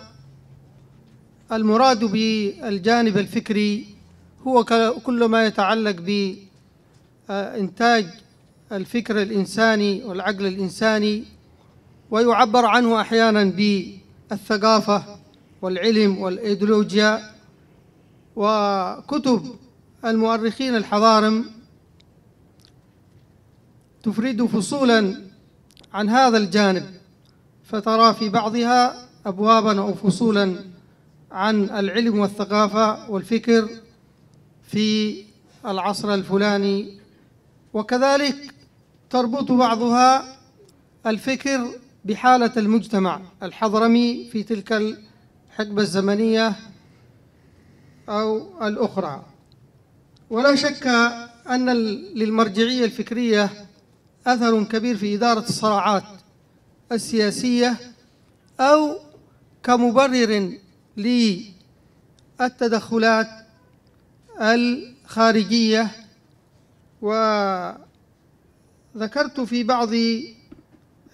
المراد بالجانب الفكري هو كل ما يتعلق بإنتاج الفكر الإنساني والعقل الإنساني ويعبر عنه أحيانا بالثقافة والعلم والإيديولوجيا وكتب المؤرخين الحضارم تفرد فصولا عن هذا الجانب فترى في بعضها أبوابا أو فصولا عن العلم والثقافة والفكر في العصر الفلاني وكذلك تربط بعضها الفكر بحالة المجتمع الحضرمي في تلك الحقبة الزمنية أو الأخرى ولا شك أن للمرجعية الفكرية أثر كبير في إدارة الصراعات السياسية أو كمبرر للتدخلات الخارجية وذكرت في بعض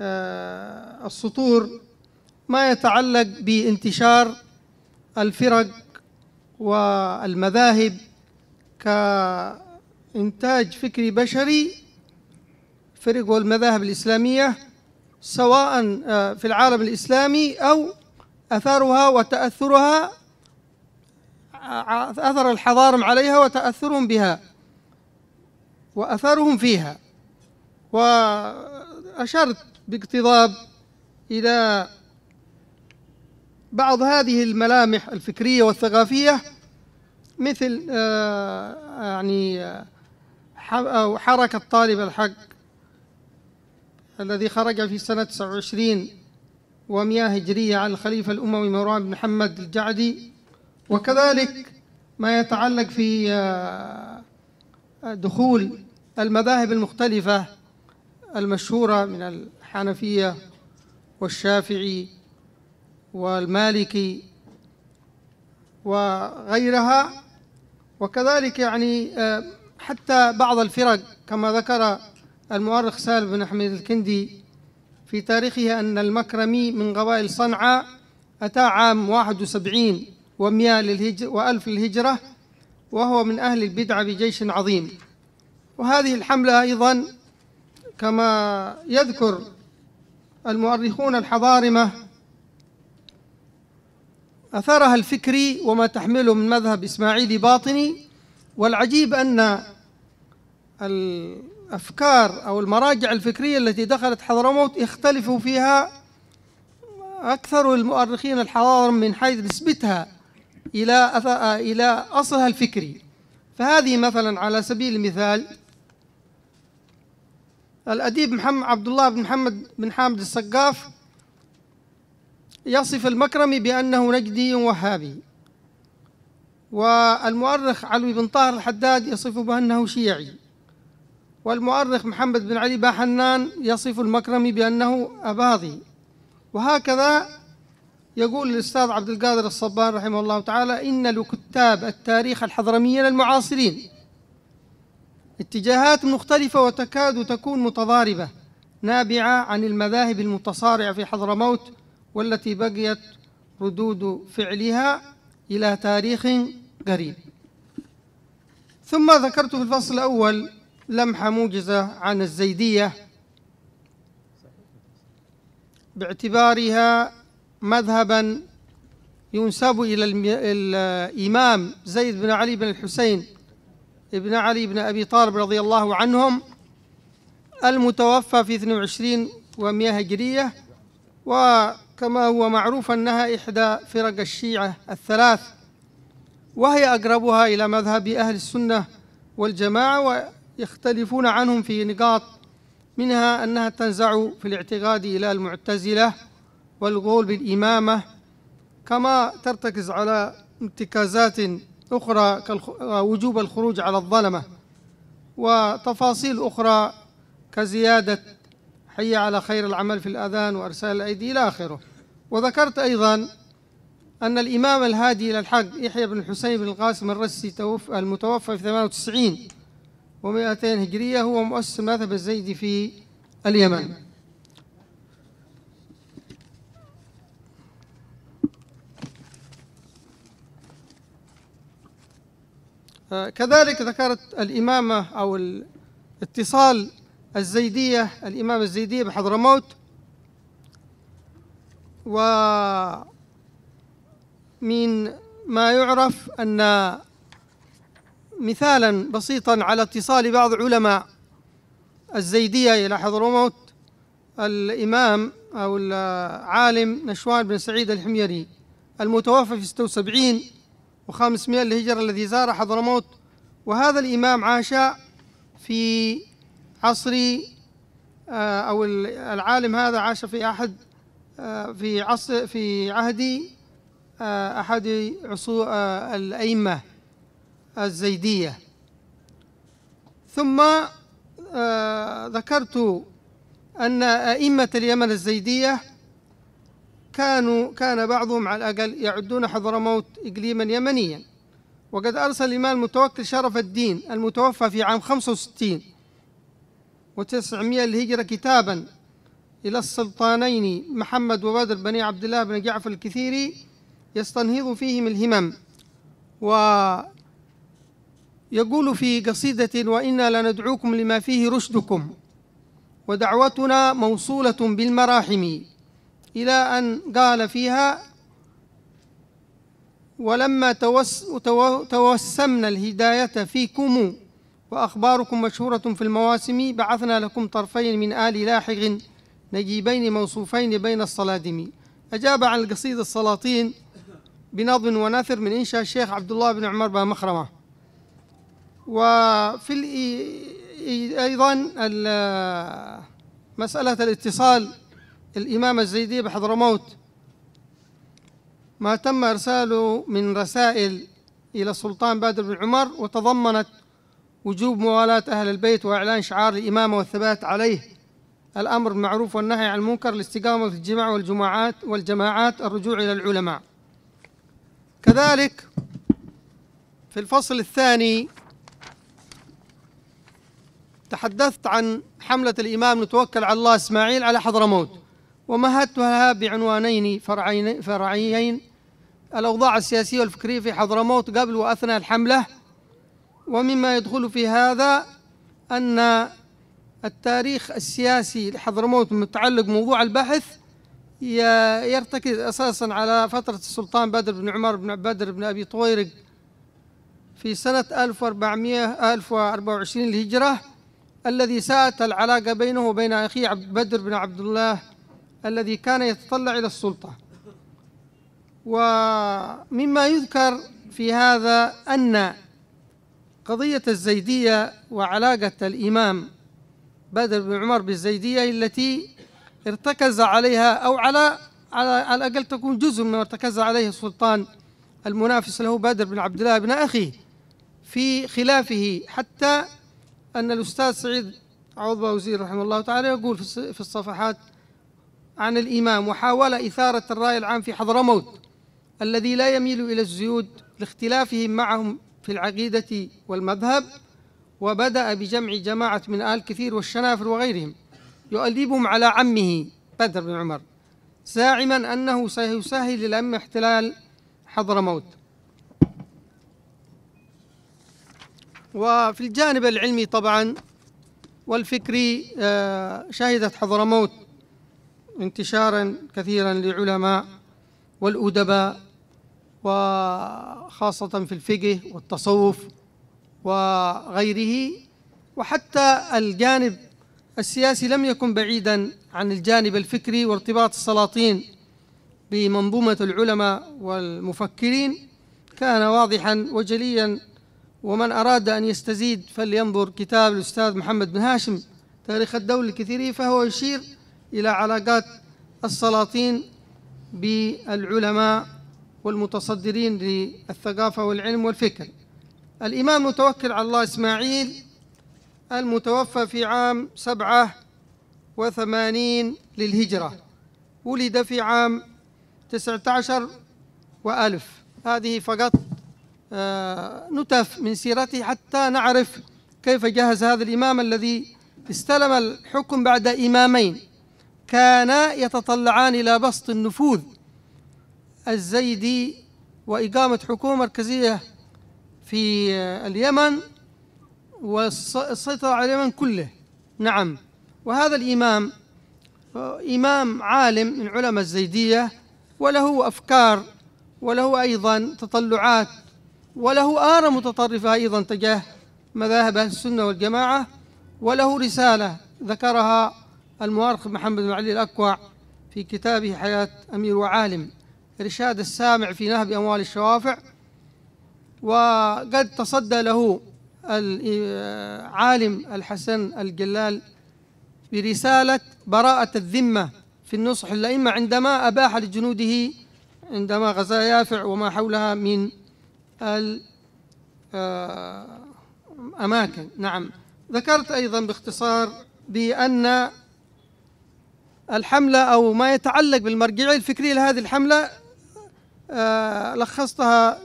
آه، السطور ما يتعلق بانتشار الفرق والمذاهب كإنتاج فكري بشري فرق والمذاهب الإسلامية سواء آه، في العالم الإسلامي أو أثارها وتأثرها أثر الحضارم عليها وتأثرهم بها وأثرهم فيها وأشرت باقتضاب إلى بعض هذه الملامح الفكرية والثقافية مثل آه، يعني أو حركة طالب الحق الذي خرج في سنة 29 و100 هجرية على الخليفة الأموي مروان بن محمد الجعدي وكذلك ما يتعلق في آه، آه، دخول المذاهب المختلفة المشهورة من الحنفية والشافعي والمالكي وغيرها وكذلك يعني آه، حتى بعض الفرق كما ذكر المؤرخ سالم بن أحمد الكندي في تاريخه أن المكرمي من قبائل صنعاء أتى عام 71 ومئة و وألف للهجرة وهو من أهل البدعة بجيش عظيم وهذه الحملة أيضا كما يذكر المؤرخون الحضارمة أثرها الفكري وما تحمله من مذهب إسماعيلي باطني والعجيب أن الأفكار أو المراجع الفكرية التي دخلت حضرموت يختلف فيها أكثر المؤرخين الحضارم من حيث نسبتها إلى إلى أصلها الفكري فهذه مثلا على سبيل المثال الأديب محمد عبد الله بن محمد بن حامد السقاف يصف المكرمي بأنه نجدي وهابي والمؤرخ علوي بن طاهر الحداد يصفه بأنه شيعي والمؤرخ محمد بن علي باحنان يصف المكرمي بأنه أباضي وهكذا يقول الأستاذ عبد القادر الصبان رحمه الله تعالى إن لكتاب التاريخ الحضرميين المعاصرين اتجاهات مختلفة وتكاد تكون متضاربة نابعة عن المذاهب المتصارعة في حضرموت والتي بقيت ردود فعلها إلى تاريخ قريب ثم ذكرت في الفصل الأول لمحة موجزة عن الزيدية باعتبارها مذهبا ينسب إلى الإمام زيد بن علي بن الحسين بن علي بن أبي طالب رضي الله عنهم المتوفى في 22 و100 هجرية وكما هو معروف أنها إحدى فرق الشيعة الثلاث وهي أقربها إلى مذهب أهل السنة والجماعة ويختلفون عنهم في نقاط منها أنها تنزع في الاعتقاد إلى المعتزلة والغول بالإمامة كما ترتكز على ارتكازات أخرى وجوب الخروج على الظلمة وتفاصيل أخرى كزيادة حي على خير العمل في الأذان وأرسال الأيدي إلى آخره وذكرت أيضا أن الإمام الهادي إلى الحق يحيى بن الحسين بن القاسم الرسي المتوفى في 98 و200 هجرية هو مؤسس مذهب الزيدي في اليمن كذلك ذكرت الإمامة أو اتصال الزيدية الإمامة الزيدية بحضرموت ومن ما يعرف أن مثالا بسيطا على اتصال بعض علماء الزيدية إلى حضرموت الإمام أو العالم نشوان بن سعيد الحميري المتوفى في 76 وخمسمائة للهجرة الذي زار حضرموت وهذا الإمام عاش في عصر آه، أو العالم هذا عاش في أحد آه، في عصر في عهد آه، أحد عصور الأئمة الزيدية ثم ذكرت أن أئمة اليمن الزيدية كانوا كان بعضهم على الأقل يعدون حضرموت إقليما يمنيا وقد أرسل الإمام المتوكل شرف الدين المتوفى في عام 65 و900 للهجرة كتابا إلى السلطانين محمد وبدر بني عبد الله بن جعفر الكثيري يستنهض فيهم الهمم ويقول في قصيدة وإنا لندعوكم لما فيه رشدكم ودعوتنا موصولة بالمراحم إلى أن قال فيها ولما توس توسمنا الهداية فيكم وأخباركم مشهورة في المواسم بعثنا لكم طرفين من آل لاحق نجيبين موصوفين بين الصلادم أجاب عن القصيدة السلاطين بنظم ونثر من إنشاء الشيخ عبد الله بن عمر بن مخرمة وفي أيضا مسألة الاتصال الإمامة الزيدية بحضرموت ما تم إرساله من رسائل إلى السلطان بدر بن عمر وتضمنت وجوب موالاة أهل البيت وإعلان شعار الإمامة والثبات عليه الأمر بالمعروف والنهي عن المنكر الاستقامة في الجماع والجماعات والجماعات الرجوع إلى العلماء كذلك في الفصل الثاني تحدثت عن حملة الإمام نتوكل على الله إسماعيل على حضرموت ومهدتها بعنوانين فرعين, فرعيين الأوضاع السياسية والفكرية في حضرموت قبل وأثناء الحملة ومما يدخل في هذا أن التاريخ السياسي لحضرموت متعلق بموضوع البحث يرتكز أساسا على فترة السلطان بدر بن عمر بن بدر بن أبي طويرق في سنة 1400 1024 للهجرة الذي ساءت العلاقة بينه وبين أخيه بدر بن عبد الله الذي كان يتطلع إلى السلطة ومما يذكر في هذا أن قضية الزيدية وعلاقة الإمام بدر بن عمر بالزيدية التي ارتكز عليها أو على على الأقل تكون جزء مما ارتكز عليه السلطان المنافس له بدر بن عبد الله بن أخيه في خلافه حتى أن الأستاذ سعيد عوض وزير رحمه الله تعالى يقول في الصفحات عن الإمام وحاول إثارة الرأي العام في حضرموت الذي لا يميل إلى الزيود لاختلافهم معهم في العقيدة والمذهب وبدأ بجمع جماعة من آل كثير والشنافر وغيرهم يؤدبهم على عمه بدر بن عمر زاعما أنه سيسهل الأمة احتلال حضرموت وفي الجانب العلمي طبعا والفكري آه، شهدت حضرموت انتشارا كثيرا للعلماء والأدباء وخاصة في الفقه والتصوف وغيره وحتى الجانب السياسي لم يكن بعيدا عن الجانب الفكري وارتباط السلاطين بمنظومة العلماء والمفكرين كان واضحا وجليا ومن أراد أن يستزيد فلينظر كتاب الأستاذ محمد بن هاشم تاريخ الدولة الكثيري فهو يشير إلى علاقات السلاطين بالعلماء والمتصدرين للثقافة والعلم والفكر الإمام متوكل على الله إسماعيل المتوفى في عام سبعة وثمانين للهجرة ولد في عام تسعة عشر وألف هذه فقط آه، نتف من سيرته حتى نعرف كيف جهز هذا الإمام الذي استلم الحكم بعد إمامين كانا يتطلعان إلى بسط النفوذ الزيدي وإقامة حكومة مركزية في اليمن والسيطرة على اليمن كله نعم وهذا الإمام إمام عالم من علماء الزيدية وله أفكار وله أيضا تطلعات وله آراء متطرفة أيضا تجاه مذاهب أهل السنة والجماعة وله رسالة ذكرها المؤرخ محمد بن علي الأكوع في كتابه حياة أمير وعالم إرشاد السامع في نهب أموال الشوافع وقد تصدى له العالم الحسن الجلال برسالة براءة الذمة في النصح الأئمة عندما أباح لجنوده عندما غزا يافع وما حولها من الأماكن آه، نعم ذكرت أيضا باختصار بأن الحملة أو ما يتعلق بالمرجعية الفكرية لهذه الحملة آه، لخصتها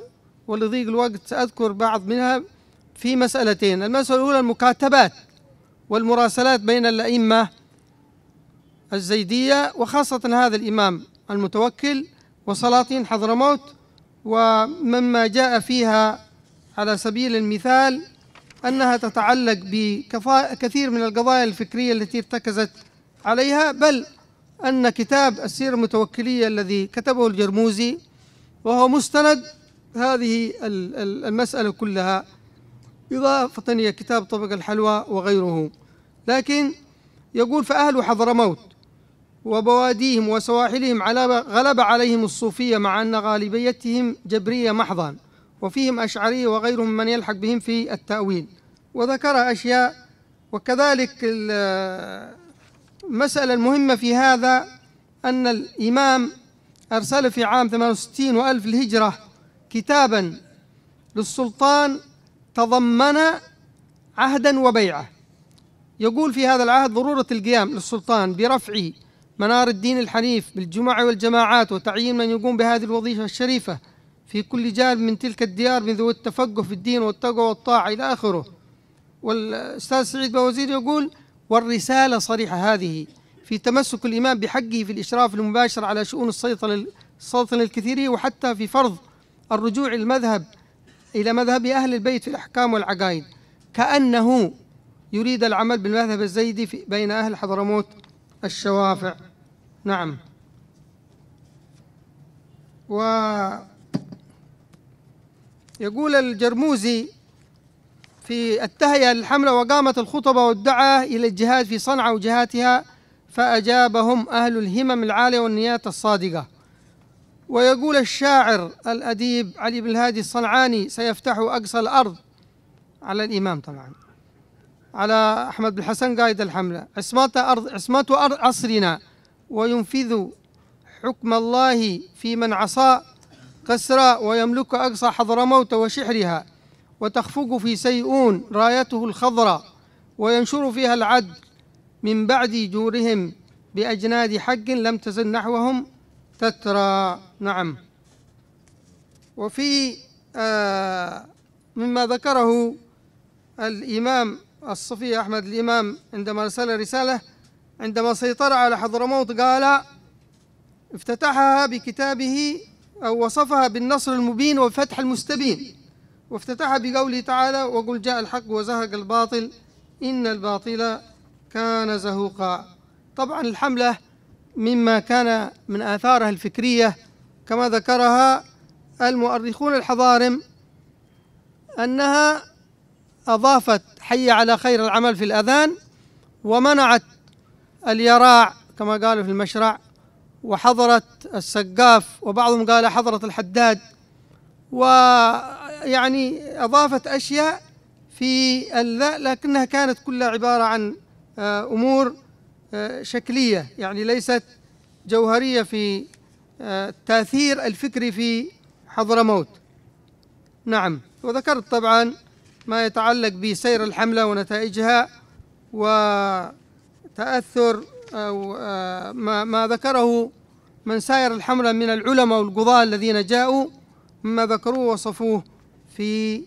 ولضيق الوقت سأذكر بعض منها في مسألتين المسألة الأولى المكاتبات والمراسلات بين الأئمة الزيدية وخاصة هذا الإمام المتوكل وسلاطين حضرموت ومما جاء فيها على سبيل المثال أنها تتعلق بكثير من القضايا الفكرية التي ارتكزت عليها بل أن كتاب السيرة المتوكلية الذي كتبه الجرموزي وهو مستند هذه المسألة كلها إضافة إلى كتاب طبق الحلوى وغيره لكن يقول فأهل حضرموت وبواديهم وسواحلهم على غلب عليهم الصوفية مع أن غالبيتهم جبرية محضا وفيهم أشعرية وغيرهم من يلحق بهم في التأويل وذكر أشياء وكذلك المسألة المهمة في هذا أن الإمام أرسل في عام 68 وألف الهجرة كتابا للسلطان تضمن عهدا وبيعة يقول في هذا العهد ضرورة القيام للسلطان برفع منار الدين الحنيف بالجمع والجماعات وتعيين من يقوم بهذه الوظيفة الشريفة في كل جانب من تلك الديار من ذوي التفقه في الدين والتقوى والطاعة إلى آخره والأستاذ سعيد بوزير يقول والرسالة صريحة هذه في تمسك الإمام بحقه في الإشراف المباشر على شؤون السيطرة السلطنة الكثيرة وحتى في فرض الرجوع المذهب إلى مذهب أهل البيت في الأحكام والعقائد كأنه يريد العمل بالمذهب الزيدي في بين أهل حضرموت الشوافع نعم و يقول الجرموزي في التهيئة للحملة وقامت الخطبة والدعاء إلى الجهاد في صنعاء وجهاتها فأجابهم أهل الهمم العالية والنيات الصادقة ويقول الشاعر الأديب علي بن الهادي الصنعاني سيفتح أقصى الأرض على الإمام طبعا على أحمد بن حسن قائد الحملة عصمات أرض عصمات أرض عصرنا وينفذ حكم الله في من عصى كسرى ويملك أقصى حضرموت وشحرها وتخفق في سيئون رايته الخضراء وينشر فيها العدل من بعد جورهم بأجناد حق لم تزل نحوهم تترى نعم وفي آه مما ذكره الإمام الصفي أحمد الإمام عندما رسل رسالة عندما سيطر على حضرموت قال افتتحها بكتابه أو وصفها بالنصر المبين والفتح المستبين وافتتح بقوله تعالى وقل جاء الحق وزهق الباطل إن الباطل كان زهوقا طبعا الحملة مما كان من آثاره الفكرية كما ذكرها المؤرخون الحضارم أنها أضافت حي على خير العمل في الأذان ومنعت اليراع كما قالوا في المشرع وحضرت السقاف وبعضهم قال حضرت الحداد و يعني أضافت أشياء في الذا لكنها كانت كلها عبارة عن آه، أمور آه، شكلية يعني ليست جوهرية في آه، التأثير الفكري في حضرموت نعم وذكرت طبعا ما يتعلق بسير الحملة ونتائجها وتأثر أو ما, ما ذكره من ساير الحملة من العلماء والقضاة الذين جاءوا مما ذكروه وصفوه في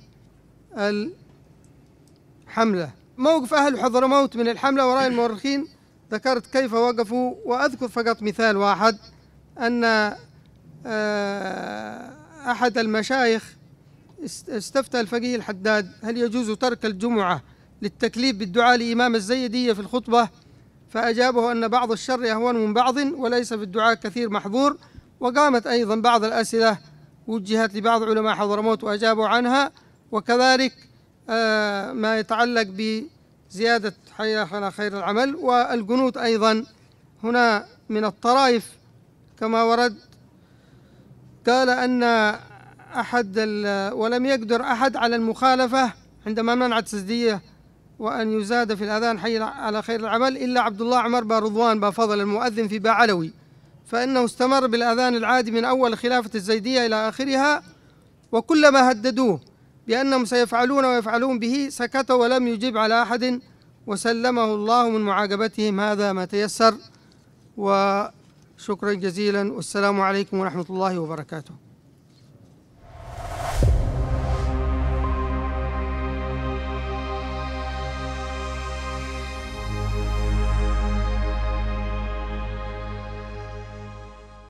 الحملة موقف أهل حضرموت من الحملة ورأي المؤرخين ذكرت كيف وقفوا وأذكر فقط مثال واحد أن آه، أحد المشايخ استفتى الفقيه الحداد هل يجوز ترك الجمعة للتكليف بالدعاء لإمام الزيدية في الخطبة فأجابه أن بعض الشر أهون من بعض وليس في الدعاء كثير محظور وقامت أيضا بعض الأسئلة وجهت لبعض علماء حضرموت وأجابوا عنها وكذلك آه، ما يتعلق بزيادة على خير العمل والقنوت أيضا هنا من الطرائف كما ورد قال أن أحد ولم يقدر أحد على المخالفة عندما منعت سزدية وأن يزاد في الأذان حي على خير العمل إلا عبد الله عمر بارضوان رضوان فضل المؤذن في باعلوي فإنه استمر بالأذان العادي من أول خلافة الزيدية إلى آخرها وكلما هددوه بأنهم سيفعلون ويفعلون به سكت ولم يجب على أحد وسلمه الله من معاقبتهم هذا ما تيسر وشكرا جزيلا والسلام عليكم ورحمة الله وبركاته